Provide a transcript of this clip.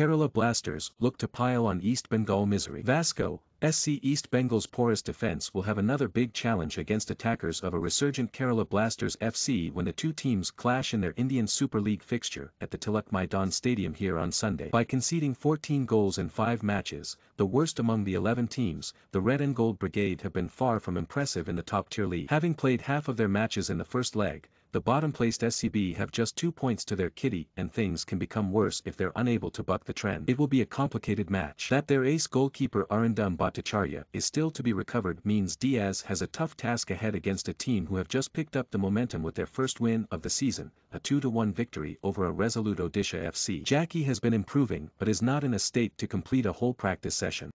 Kerala blasters look to pile on East Bengal misery. Vasco, SC East Bengal's porous defense will have another big challenge against attackers of a resurgent Kerala Blasters FC when the two teams clash in their Indian Super League fixture at the Tilak Maidan Stadium here on Sunday. By conceding 14 goals in five matches, the worst among the 11 teams, the Red and Gold Brigade have been far from impressive in the top-tier league. Having played half of their matches in the first leg, the bottom-placed SCB have just two points to their kitty and things can become worse if they're unable to buck the trend. It will be a complicated match. That their ace goalkeeper Arindam Bhattacharya is still to be recovered means Diaz has a tough task ahead against a team who have just picked up the momentum with their first win of the season, a 2-1 victory over a resolute Odisha FC. Jackie has been improving but is not in a state to complete a whole practice session.